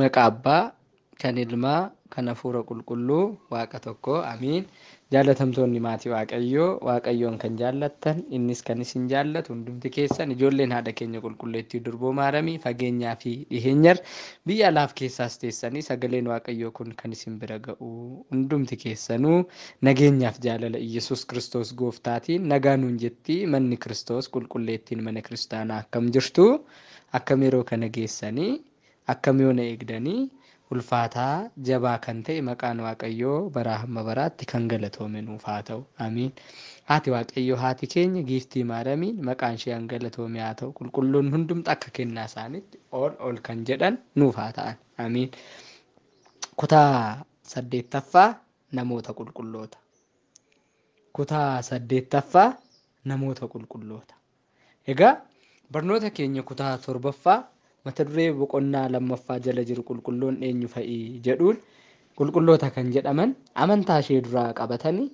maqaa abbaa kan ilmaa kan hafuura qulqulluu waaqa tokko amiin jaalatamtoonni maatii waaqayyoo waaqayyoon kan jaallattan innis kan isin jaallatu hundumti keessan ijoolleen haadha keenya qulqulleettii durboomaa haramii fageenyaa fi dhiheenyar biyya alaaf keessaas teessanii sagaleen waaqayyoo kun kan isin bira ga'u hundumti keessanuu nageenyaaf jaalala yesuus kiristoos gooftaatiin nagaanuun jetti manni kiristoos qulqulleettiin mana kiristaanaa akkam jirtuu akkam yeroo kana geessanii akkami ona eegdanii ulfaataa jabaa kan ta'e maqaan waaqayyoo baraa hamma baraatti kan nuuf haa ta'u amiin haati waaqayyoo haati keenya giiftii maaramiin maqaan ishee kan galatoome haa ta'u qulqulluun hundumta akka kennaa isaaniitti ol ol kan jedhan nuuf haa ta'an amiin kutaa kutaa saddeettaffaa namoota qulqulloota. Egaa barnoota keenya kutaa torbaffaa mata duree boqonnaa lammaffaa jala jiru qulqulloon eenyu fa'ii jedhuun qulqulloota kan jedhaman amantaa ishee duraa qabatanii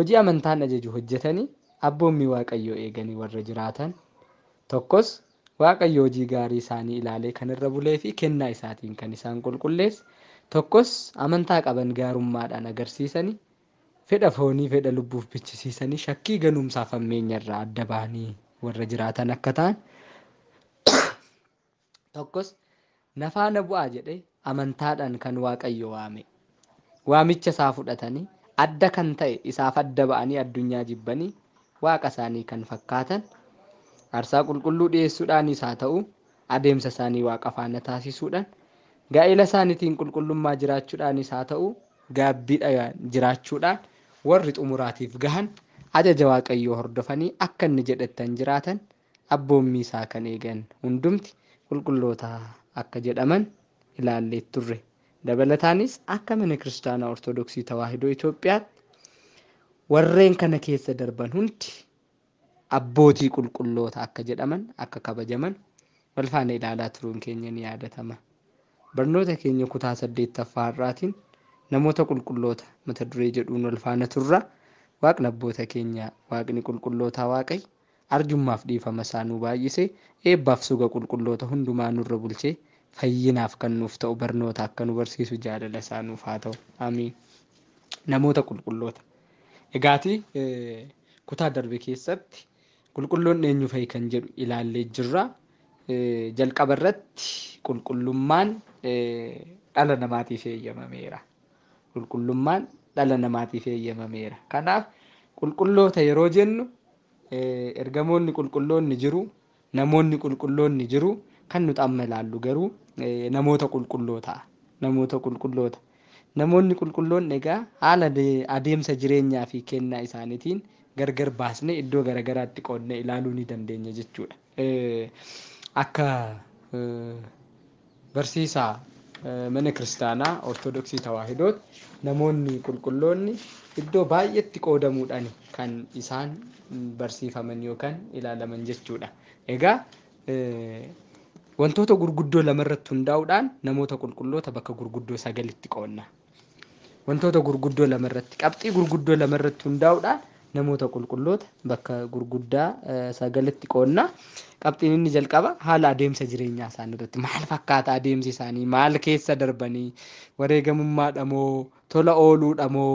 hojii amantaan ajaju hojjetanii abboommii waaqayyoo eeganii warra jiraatan tokkos waaqayyoo hojii gaarii isaanii ilaalee kan irra bulee fi kennaa isaatiin kan isaan qulqullees tokkos amantaa qaban gaarummaadhaan agarsiisanii fedha foonii fedha lubbuuf bichisiisanii shakkii ganuumsaa fi ammeenyarraa adda ba'anii warra jiraatan akka ta'an. tokkos nafaa na bu'aa jedhe amantaadhaan kan waaqayyo waame. Waamicha isaa fudhatanii adda kan ta'e isaaf adda ba'anii addunyaa jibbanii waaqa isaanii kan fakkaatan arsaa qulqulluu dhiyeessuudhaanis haa ta'u adeemsa isaanii waaqa faana taasisuudhaan gaa'ela isaaniitiin qulqullummaa jiraachuudhaanis haa ta'u gaabbiidhaan jiraachuudhaan warri xumuraatiif gahan ajaja waaqayyo hordofanii akka inni jedhettan jiraatan abboommi isaa kan eegan hundumti. qulqullootaa akka jedhaman ilaallee turre dabalataanis akka mana kiristaanaa ortodoksii tawaahidoo Itoophiyaatti warreen kana keessa darban hundi abbootii qulqulloota akka jedhaman akka kabajaman walfaana ilaalaa turuun keenya ni yaadatama. Barnoota keenya kutaa saddeettaffaa harraatiin namoota qulqulloota mata duree jedhuun walfaana turra. Waaqni abboota keenya waaqni qulqullootaa waaqay arjummaaf dhiifama isaa nuu baay'ise eebbaaf suga qulqulloota hundumaa nurra bulchee fayyinaaf kan nuuf ta'u barnoota akka nu barsiisu jaalala isaa nuuf haa ta'u amiin namoota qulqulloota. Egaati kutaa darbe keessatti qulqulloon eenyu fa'i kan jedhu ilaallee jirra. Jalqaba irratti qulqullummaan dhala namaatiif eeyyamameera. Qulqullummaan dhala namaatiif eeyyamameera. Kanaaf qulqulloota yeroo jennu Eh, ergamoonni qulqulloonni jiru namoonni qulqulloonni jiru kan nuti amma ilaallu garuu eh, namoota namoota qulqulloota namoonni qulqulloon egaa haala adeemsa jireenyaa fi kennaa isaaniitiin gargar baasnee iddoo garaatti qoodnee ilaaluu ni dandeenya jechuudha. Eh, akka barsiisaa mana kiristaanaa Ortodoksii Tawaahidooti namoonni qulqulloonni iddoo baay'eetti qoodamuudhaan kan isaan barsiifaman yookaan ilaalaman jechuudha. Egaa eh, wantoota gurguddoo lama lamarratti hundaa'uudhaan namoota qulqulloota bakka gurguddoo sagalitti qoonna. Wantoota gurguddoo lamarratti qabxii gurguddoo lamarratti hundaa'uudhaan namoota qulqulloota bakka gurguddaa eh, sagalitti qoonna. Qabxiin inni jalqaba haala adeemsa jireenyaa isaanii irratti maal fakkaata adeemsi isaanii maal keessa darbanii Waree wareegamummaadha moo tola ooluudha moo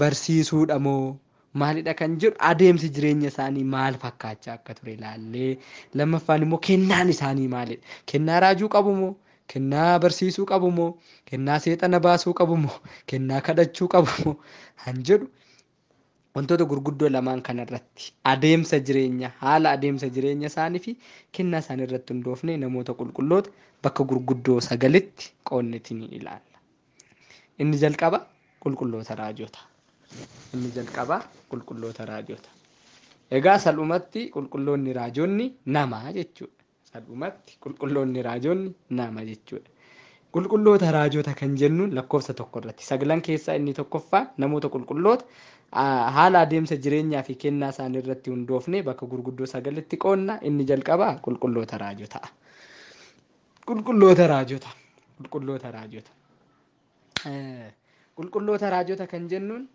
barsiisuudha moo maalidha kan jedhu adeemsi jireenya isaanii maal fakkaachaa akka ture ilaallee lammaffaan immoo kennaan isaanii maalidha kennaa raajuu qabumoo? kennaa barsiisuu qabumoo? kennaa seexana baasuu qabumoo? kennaa kadhachuu qabumoo? kan jedhu wantoota gurguddoo lamaan kanarratti adeemsa jireenyaa haala adeemsa jireenyaa isaanii fi kennaa isaanii irratti hundoofne namoota qulqulloota bakka gurguddoo sagalitti qoonnitiin ilaalla inni jalqaba qulqulloota raajota. inni jalqabaa qulqulloota raajota Egaa sal'umatti qulqulloonni raajoonni nama jechuudha. Sal'umatti qulqulloonni Qulqulloota kan jennu lakkoofsa tokko irratti sagalan keessaa inni tokkoffaa namoota qulqulloota haala adeemsa jireenyaa fi kennaa isaanii irratti hundoofne bakka gurguddoo sagalitti qoonna inni jalqabaa qulqulloota raajota Qulqulloota kan jennuun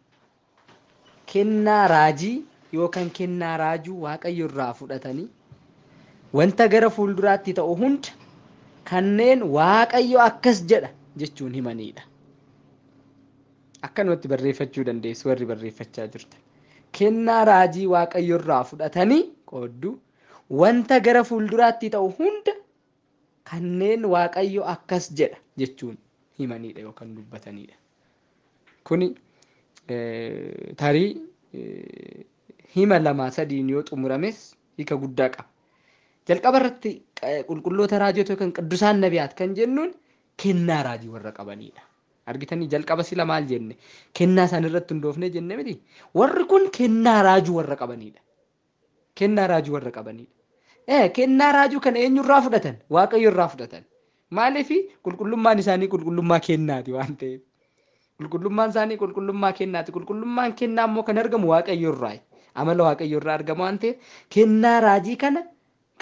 kennaa raajii yookaan kennaa raajuu waaqayyo irraa fudhatanii wanta gara fuulduraatti ta'u hunda kanneen waaqayyo akkas jedha jechuun himanidha. Akkanumatti barreeffachuu dandeessu warri barreeffachaa jirtan. Kennaa raajii waaqayyo irraa fudhatanii qoodduu wanta gara fuulduraatti ta'u hunda kanneen waaqayyo akkas jedha jechuun himanidha yookaan dubbatanidha. Kuni tarii hima lamaa sadiin yoo xumurames hiika guddaa qaba. Jalqaba irratti qulqulloota raajota yookaan qidusaan kan jennuun kennaa raajii warra qabanidha. Argitanii jalqaba sila maal jenne kennaa isaan irratti jenne miti warri kun kennaa raajuu warra qabanidha. Kennaa kennaa raajuu kana eenyurraa fudhatan? Waaqayyo irraa fudhatan. Maaliif qulqullummaan isaanii qulqullummaa kennaati waan ta'eef. qulqullummaan isaanii qulqullummaa kennaati qulqullummaan kennaa immoo kan argamu waaqayyo irraa amala waaqayyo irraa argamu waan ta'eef kennaa raajii kana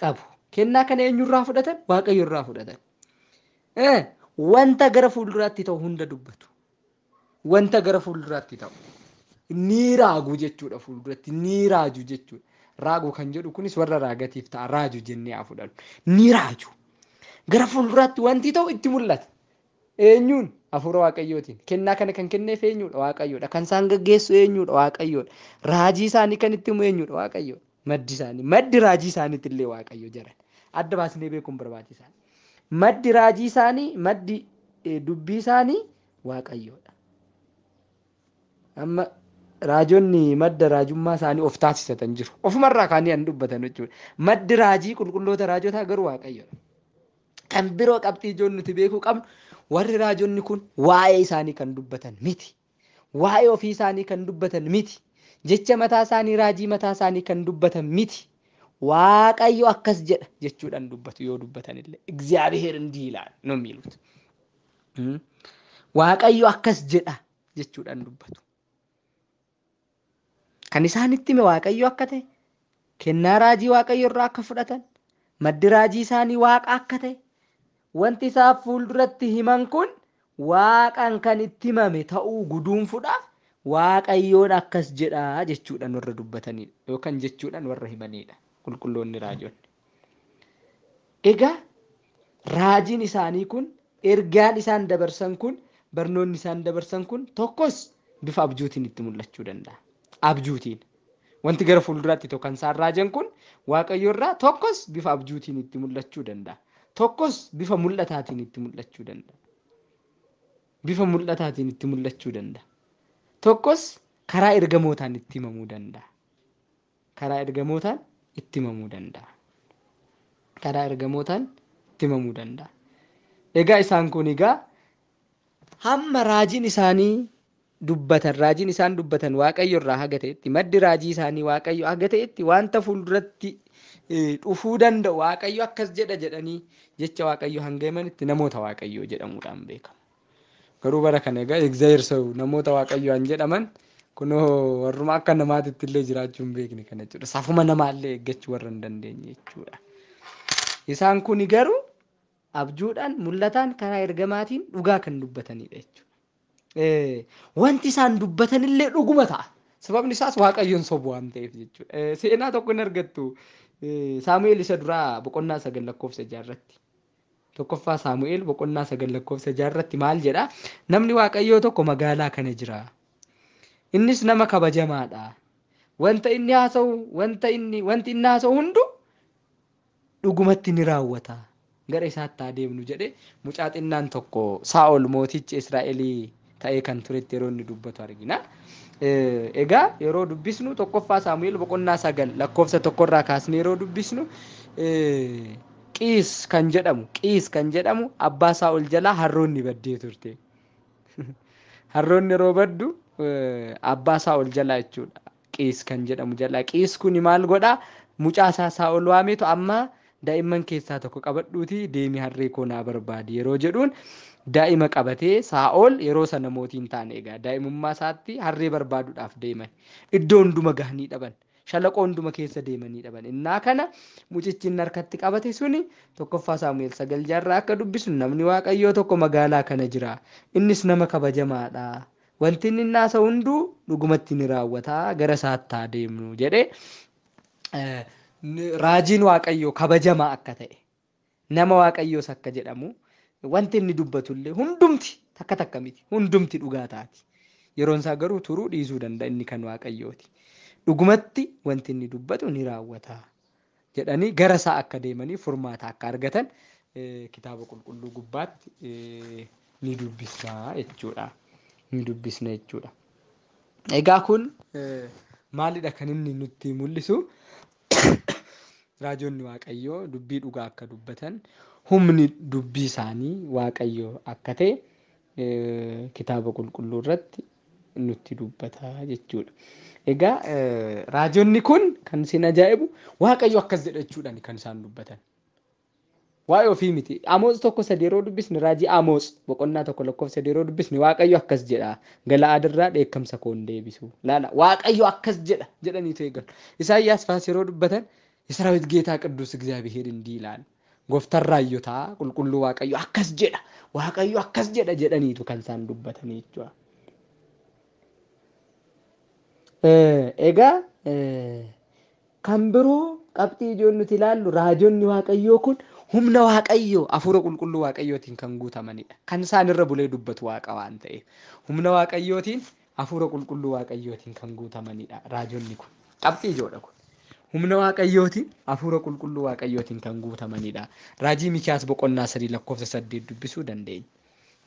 qabu kennaa kana eenyurraa fudhatan waaqayyo irraa fudhatan wanta gara fuulduraatti ta'u hunda dubbatu wanta gara fuulduraatti ta'u ni raagu jechuudha fuulduratti ni jechuudha kan jedhu kunis warra raagatiif ta'a raaju jennee haa fudhannu ni gara fuulduraatti wanti ta'u itti mul'ata eenyuun hafuura waaqayyootiin kennaa kana kan kenneef eenyudha waaqayyoodha kan isaan geggeessu eenyudha waaqayyoodha raajii isaanii kan itti himu eenyudha waaqayyoodha maddi isaanii maddi raajii isaaniitti illee waaqayyo jira adda baasnee beekuun barbaachisaadha. Maddi raajii isaanii maddi eh, dubbii isaanii waaqayyoodha. madda raajummaa isaanii of taasisatan jiru. Ofumarraa kaanii an dubbatan jechuudha. Maddi raajii qulqulloota raajotaa garuu waaqayyoodha. Kan biroo qabxii ijoon beekuu qabnu warri raajonni kun waa'ee isaanii kan dubbatan miti. Waa'ee ofii isaanii kan dubbatan miti. Jecha mataa isaanii raajii mataa isaanii kan dubbatan miti. Waaqayyo akkas jedha jechuudhaan dubbatu yoo dubbatanillee Waaqayyo akkas jedha jechuudhaan dubbatu. Kan isaanitti hime Waaqayyo akka ta'e, kennaa raajii Waaqayyo irraa akka fudhatan, maddi raajii isaanii Waaqa akka ta'e wanti isaaf fuulduratti himan kun waaqaan kan itti himame ta'uu guduunfudha. Waaqayyoon akkas jedhaa jechuudhaan warra dubbatanidha yookaan jechuudhaan warra himanidha qulqulloonni raajoonni. Egaa raajin isaanii kun ergaan isaan dabarsan kun barnoonni isaan dabarsan kun tokkos bifa abjuutiin itti mul'achuu danda'a. Abjuutiin wanti gara fuulduraatti tokko isaan raajan kun waaqayyoorraa tokkos bifa abjuutiin itti mul'achuu danda'a. tokkos bifa mul'ataatiin itti mul'achuu danda'a. Bifa mul'ataatiin itti mul'achuu danda'a. Tokkos karaa ergamootaan itti himamuu danda'a. Karaa ergamootaan itti himamuu danda'a. Egaa isaan kun egaa hamma raajiin isaanii dubbatan raajiin isaan dubbatan waaqayyo irraa haga ta'etti maddi raajii isaanii waaqayyo haga ta'etti wanta fuulduratti Eh, dhufuu danda'u waaqayyo akkas jedha jedhanii jecha waaqayyo hanga himanitti namoota waaqayyoo jedhamuudhaan beekamu. Garuu bara kana egaa egzayirsa'u namoota waaqayyoon jedhaman kunoo warruma akka namaatitti illee jiraachuu hin beekne kana jechuudha. Safuma namaallee eeggachuu warra hin dandeenye jechuudha. Isaan kuni garuu abjuudhaan mul'ataan karaa ergamaatiin dhugaa kan dubbatanidha jechuudha. Eh, wanti isaan dubbatanillee dhuguma ta'a. Sababni isaas waaqayyoon sobu waan ta'eef jechuudha. Eh, seenaa tokko hin argattu. Saamu'eel isa duraa boqonnaa sagal lakkoofsa ijaarratti. Tokkoffaa Saamu'eel boqonnaa sagal lakkoofsa ijaarratti maal jedha? Namni Waaqayyoo tokko magaalaa kana jira. Innis nama kabajamaadha. Wanta inni inni, wanti inni haasa'u hundu dhugumatti ni raawwata. Gara isaatti adeemnu jedhe mucaa xinnaan tokko Sa'ol mootichi israelii ta'ee kan turetti yeroo inni dubbatu argina. egaa yeroo dubbisnu tokkoffaa samuel boqonnaa sagal lakkoofsa tokkorraa kaasne yeroo dubbisnu qiis kan jedhamu qiis kan jedhamu abbaa ol jalaa harroonni baddee turte harroonni yeroo baddu abbaa ol jalaa jechuudha qiis kan jedhamu jalaa qiis kuni maal godhaa mucaasaa saa'ol waameetu amma daa'imman keessaa tokko qabadhuutii deemi harree naa barbaadi yeroo jedhuun daa'ima qabatee ol yeroo sana namootiin taane egaa daa'imummaa isaatti harree barbaaduudhaaf deeman iddoo hunduma gahanii dhaban shalaqoo keessa deemanii dhaban innaa kana mucichi inni qabate suni tokkoffaa saamu'eel sagal jaarraa akka dubbisuun namni waaqayyoo tokko magaalaa kana jira innis nama kabajamaadha wanti inni naasa hunduu dhugumatti ni raawwataa gara isaattaa deemnu jedhee eh, raajiin waaqayyoo kabajamaa akka ta'e nama waaqayyoos akka jedhamu. wanti inni dubbatullee hundumti takka takka miti hundumti dhugaa taati yeroon isaa garuu turuu dhiisuu danda'a inni kan waaqayyooti dhugumatti wanti inni dubbatu ni raawwataa jedhanii gara saa akka deemanii furmaata akka argatan eh, kitaaba qulqulluu gubbaatti eh, ni dubbisna jechuudha egaa kun eh, maalidha kan inni nutti mul'isu raajoonni waaqayyoo dubbii dhugaa akka dubbatan humni dubbii isaanii waaqayyo akka ta'e eh, kitaaba qulqulluu irratti nutti dubbataa jechuudha. Egaa eh, raajonni kun kan isin ajaa'ibu waaqayyo akkas jedhachuudhaan kan isaan dubbatan. Waa'ee ofii miti. Amoos tokko sadii yeroo dubbisni raajii Amoos boqonnaa tokko lakkoofsa sadii yeroo dubbisni Waaqayyo akkas jedha. Gala'aadirraa dheekkamsa koo hin deebisu. Waaqayyo akkas jedha jedhanii jedhaniitu Isaan yaas faas yeroo dubbatan Israa'el geetaa qidduus Egizaabiheer hin diilaan. Goftan Gooftarraayyotaa qulqulluu waaqayyo akkas jedha waaqayyo akkas jedha jedhaniitu kan isaan dubbatanii jechuudha. Egaa kan biroo qabxii ijoon nuti ilaallu raajonni waaqayyoo kun humna waaqayyoo hafuura qulqulluu waaqayyootiin kan guutamanidha. Kan isaan irra bulee dubbatu waaqa waan ta'eef humna waaqayyootiin hafuura qulqulluu waaqayyootiin kan guutamanidha raajonni kun qabxii ijoodha kun. humna waaqayyootiin hafuura qulqulluu waaqayyootiin kan guutamanidha. Raajii Mikiyaas boqonnaa sadii lakkoofsa saddeet dubbisuu dandeenya.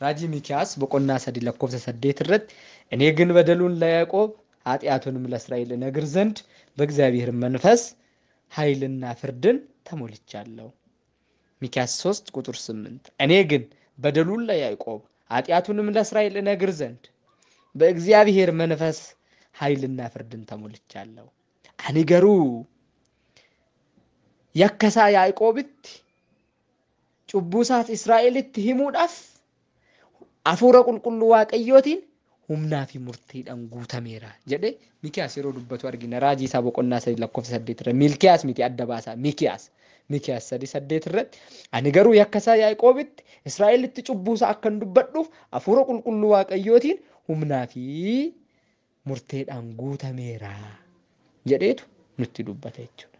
Raajii Mikiyaas boqonnaa sadii lakkoofsa saddeet irratti እኔ ግን በደሉን ለያዕቆብ ኃጢአቱንም ለእስራኤል እነግር ዘንድ በእግዚአብሔር መንፈስ ኃይልና ፍርድን ተሞልቻለሁ። ሚኪያስ 3 ቁጥር 8 እኔ ግን በደሉን ለያዕቆብ ኃጢአቱንም ለእስራኤል እነግር ዘንድ በእግዚአብሔር መንፈስ ኃይልና ፍርድን ተሞልቻለሁ። አኒ ገሩ yakkasaa Yaaqoobitti cubbuusaas Israa'elitti himuudhaaf hafuura qulqulluu Waaqayyootiin humnaa fi murtiidhaan guutameera jedhe yeroo dubbatu argina. Raajii isaa boqonnaa sadii lakkoofsa adda baasaa sadii ani garuu yakkasaa Yaaqoobitti Israa'elitti cubbuusaa akkan dubbadhuuf hafuura qulqulluu Waaqayyootiin humnaa fi murteedhaan guutameera jedheetu nutti dubbata jechuudha.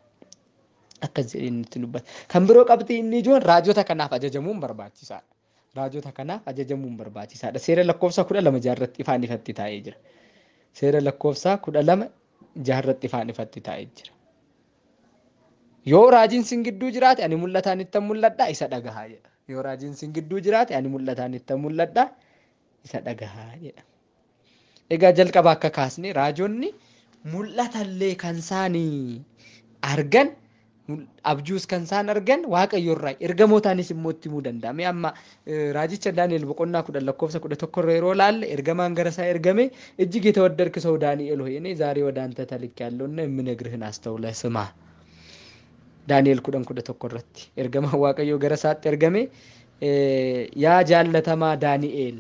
Akka jedhee inni itti Kan biroo qabxii inni ijoon raajota kanaaf ajajamuun barbaachisaadha. Raajota kanaaf ajajamuun barbaachisaadha. Seera lakkoofsa kudha lama jaarratti ifaan taa'ee jira. Seera lakkoofsa kudha lama taa'ee jira. Yoo raajiin sin gidduu jiraate ani mul'ataan ittan mul'adhaa isa dhagahaa jedha. Yoo raajiin gidduu jiraate ani mul'ataan isa dhagahaa jedha. Egaa jalqaba akka kaasne raajoonni mul'atallee kan isaanii argan abjuus kan isaan argan waaqayyo irraa ergamootaanis immoo itti himuu danda'ame amma e, raajicha daani'el boqonnaa kudhan lakkoofsa kudha tokkorra yeroo laalle ergamaan gara isaa ergame እጅግ የተወደድክ ሰው ዳንኤል ሆይ እኔ ዛሬ ወደ አንተ ተልኬያለሁና የምነግርህን አስተውለህ ስማ ዳንኤል kudhan kudha tokko irratti ergamaan waaqayyoo gara isaatti ergame e, yaa jaallatamaa daani'eel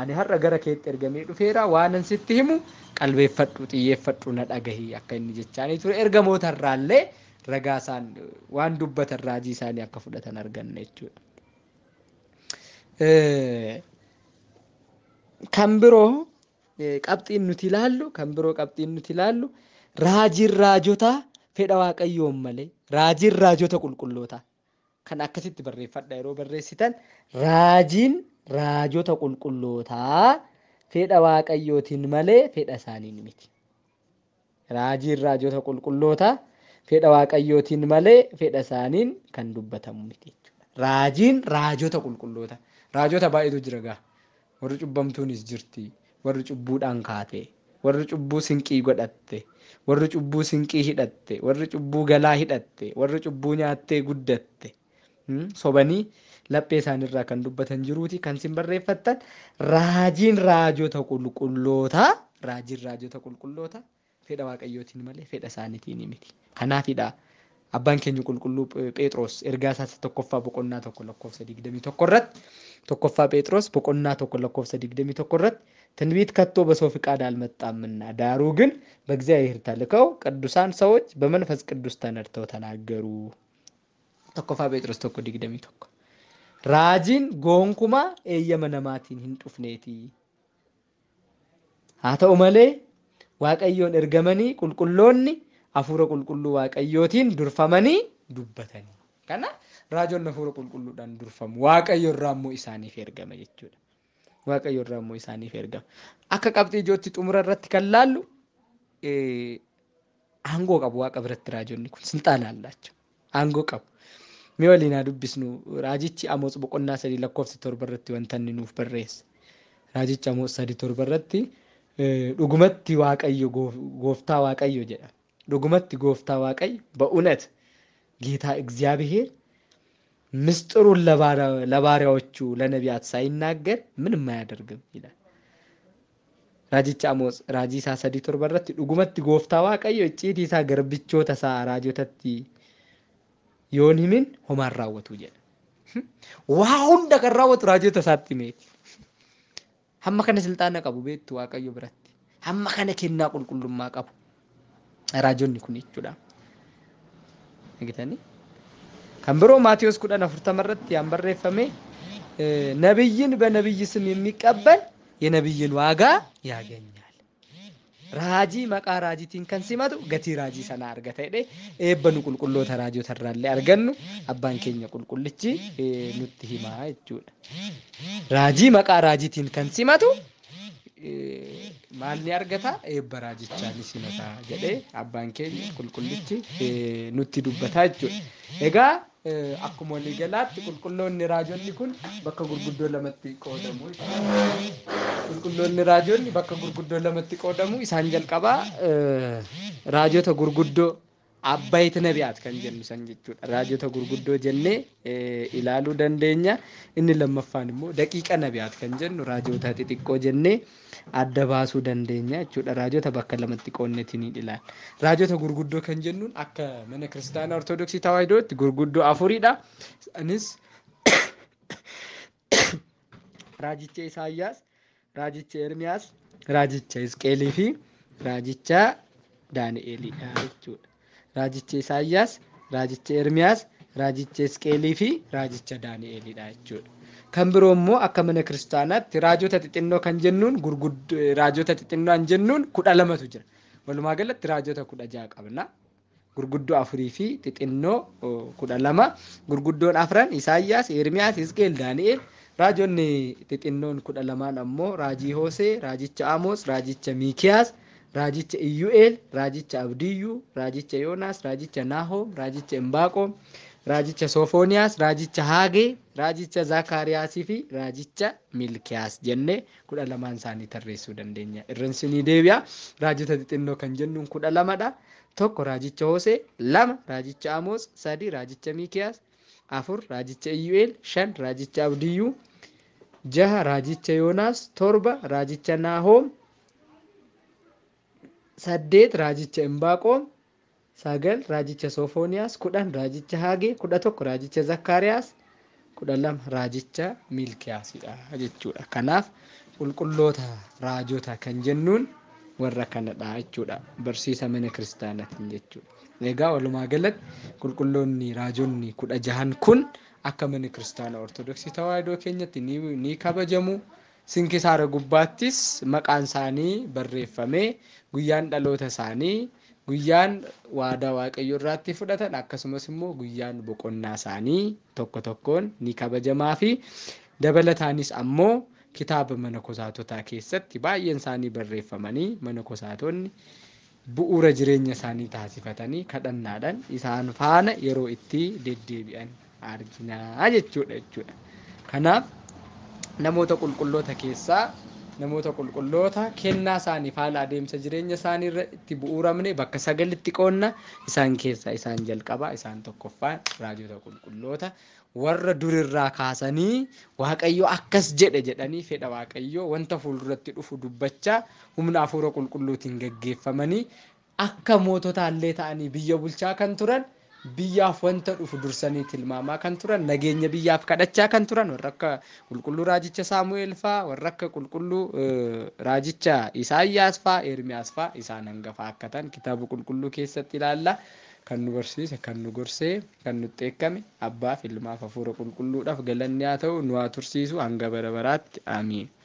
ani har'a gara keetti ergamee dhufeera waanan sitti himu qalbeeffadhu xiyyeeffadhu na dhagahi akka inni jechaanii ture ergamootarraallee ragaa isaan waan dubbatan raajii isaanii akka fudhatan arganna jechuudha. Kan biroo qabxiin nuti ilaallu raajiin raajotaa fedha waaqayyoon malee raajiin raajota qulqullootaa kan akkasitti barreeffadha yeroo barreessitan raajiin raajota qulqullootaa fedha waaqayyootiin malee fedha isaaniin miti. Raajiin raajota qulqullootaa. fedha waaqayyootiin malee fedha isaaniin kan dubbatamu Raajiin raajota qulqulloota. Raajota baay'eetu jira gaa. Warri cubbamtuunis jirti. Warri cubbuudhaan kaate. Warri cubbuu sinqii godhatte. Warri cubbuu sinqii hidhatte. Warri cubbuu galaa hidhatte. Warri cubbuu nyaattee guddatte. Hmm? Sobanii laphee isaaniirraa kan dubbatan jiruuti kan sin barreeffattan raajiin raajota qulqulloota. Raajiin fedha waaqayyootiin malee fedha isaaniitiin miti. Kanaafidha abbaan keenya qulqulluu eh, Phexros ergaa isaa tokkoffaa boqonnaa tokko lakkoofsa digdamii tokkorratti irratti tokkoffaa Phexros boqonnaa tokko lakkoofsa digdamii tokko irratti ትንቢት ከቶ በሰው ፍቃድ አልመጣምና ዳሩ ግን በእግዚአብሔር ተልከው ቅዱሳን ሰዎች በመንፈስ tokkoffaa Phexros tokko digdamii tokko raajiin gonkumaa eeyyama namaatiin hin tufneetii haa ta'u malee waaqayyoon ergamanii qulqulloonni hafuura qulqulluu waaqayyootiin durfamanii dubbatanii. Kana raajoon hafuura qulqulluudhaan durfamu waaqayyo isaaniif ergama jechuudha. Waaqayyo isaaniif ergama. Akka qabxii ijootti xumura irratti kan laallu aangoo qabu waaqa biratti raajonni kun silxaanaan laachu. Aangoo qabu. Mee waliin haa dubbisnu raajichi Amoos boqonnaa sadii lakkoofsi torba irratti wanta inni nuuf barreesse. Raajichi Amoos sadii torba irratti dhugumatti waaqayyo gooftaa waaqayyo jedha dhugumatti gooftaa waaqayyo በእውነት ጌታ እግዚአብሔር ምስጢሩን ለባሪያዎቹ ለነቢያት ሳይናገር ምንም አያደርግም ይላል raajich amoos raajii isaa sadii torba irratti dhugumatti gooftaa waaqayyo icciitii isaa garbichoota isaa raajotatti yoon himin homaan raawwatu jedha waa hunda kan raawwatu raajota isaatti meeti hamma kana silxaana qabu beektu Waaqayyo biratti hamma kana kennaa qulqullummaa qabu Raajoonni kun jechuudha. Kan biroo Maatiyus kudhan afurtama irratti yaan barreeffame ነብይን በነብይ ስም የሚቀበል nabiyyin ዋጋ ያገኛል። raajii maqaa raajiitiin kan simatu gatii raajii sanaa argatedhe eebba nu qulqulloota raajota irraallee argannu abbaan keenya qulqullichi nutti himaa jechuudha. Raajii maqaa raajiitiin kan simatu maal ni argata eebba raajichaa ni simata jedhee abbaan keenya qulqullichi nutti dubbataa jechuudha. Egaa Eh, akkuma walii galaatti qulqulloonni raajonni kun bakka gurguddoo lamatti qoodamu. Qulqulloonni raajonni bakka gurguddoo lamatti qoodamu. Isaan jalqabaa eh, raajota gurguddoo abbayta nabiyaat kan jennu jennisan jechuudha. Raadiyoota gurguddoo jennee eh, ilaaluu dandeenya. Inni lammaffaan immoo daqiiqa nabiyaat kan jennu raadiyoota xixiqqoo jennee adda baasuu dandeenya jechuudha. Raadiyoota bakka lamatti qoodneetiin ilaala. Raadiyoota gurguddoo kan jennuun akka mana kiristaanaa Ortoodooksii Tawaahidootti gurguddoo afuridha. Anis raajicha Isaayyaas, raajicha Ermiyaas, raajicha Isqeelii fi raajicha Daani'eelidha jechuudha. raajicha Isaayyaas, raajicha Ermiyaas, raajicha Isqeelii fi raajicha Daani'eelidha jechuudha. Kan biroo immoo akka mana kiristaanaatti raajota xixinnoo kan jennuun eh, raajota jennuun kudha lamatu jira. Walumaa galatti raajota kudha qabna. Gurguddoo afurii fi xixinnoo kudha lama. Gurguddoon afran Isaayyaas, Ermiyaas, Isqeel, Daani'eel. Raajonni xixinnoon kudha lamaan ammoo raajii Hoosee, raajicha Amoos, raajicha Miikiyaas. raajicha iyyu'eel raajicha abdiyyuu raajicha yoonaas raajicha naahoom raajicha embaaqoom raajicha soofooniyaas raajicha haagee raajicha zaakaariyaasii fi raajicha milkiyaas jennee kudha lamaan isaanii tarreessuu dandeenya irransi ni deebi'a raajita xixinnoo kan jennuun kudha dha. tokko raajicha hoosee lama raajicha amoos sadi raajicha miikiyaas afur raajicha iyyu'eel shan raajicha abdiyyuu jaha raajicha yoonaas torba raajicha naahoom saddeet raajicha Imbaaqoom, sagal raajicha Soofooniyaas, kudhan raajicha Haagee, kudha tokko raajicha Zakkaariyaas, kudha lama raajicha Miilkiyaasidha jechuudha. Kanaaf qulqulloota raajota kan jennuun warra kanadha jechuudha. Barsiisa mana kiristaanaatiin jechuudha. eegaa walumaa galatti qulqulloonni raajonni kudha jahan kun akka mana kiristaana Ortodoksii Tawaahidoo keenyatti ni kabajamu. Sinkisaara gubbaattis maqaan isaanii barreeffamee guyyaan dhaloota isaanii guyyaan waadaa waaqayyoo irraatti fudhatan akkasumas immoo guyyaan boqonnaa isaanii tokko tokkoon ni kabajamaa fi dabalataanis ammoo kitaaba mana kosaatotaa keessatti baay'een isaanii barreeffamanii mana kusaatonni bu'uura jireenya isaanii taasifatanii kadhannaadhaan isaan faana yeroo itti deddeebi'an arginaa jechuudha namoota qulqulloota keessaa namoota qulqulloota kennaa isaaniif haala adeemsa jireenya isaanii itti bu'uuramne bakka sagalitti qoonna isaan keessaa isaan jalqabaa isaan tokkoffaa raadiyota qulqulloota warra durirraa kaasanii waaqayyo akkas jedhe jedhanii fedha waaqayyo wanta fuulduratti dhufu dubbachaa humna afuura qulqulluutiin gaggeeffamanii akka moototaa illee ta'anii biyya bulchaa kan turan. biyyaaf wanta dhufu dursanii tilmaamaa kan turan nageenya biyyaaf kadhachaa kan turan warra akka qulqulluu raajicha saamu'eel faa warra akka qulqulluu e, raajicha isaayyaas faa ermias faa isaan hanga faa ta'an kitaaba qulqulluu keessatti ilaalla. Kan nu barsiise, kan nu gorsee, kan nutti eekame abbaaf ilmaaf hafuura qulqulluudhaaf galanni haa ta'u nu haa hanga bara baraatti. Amiin.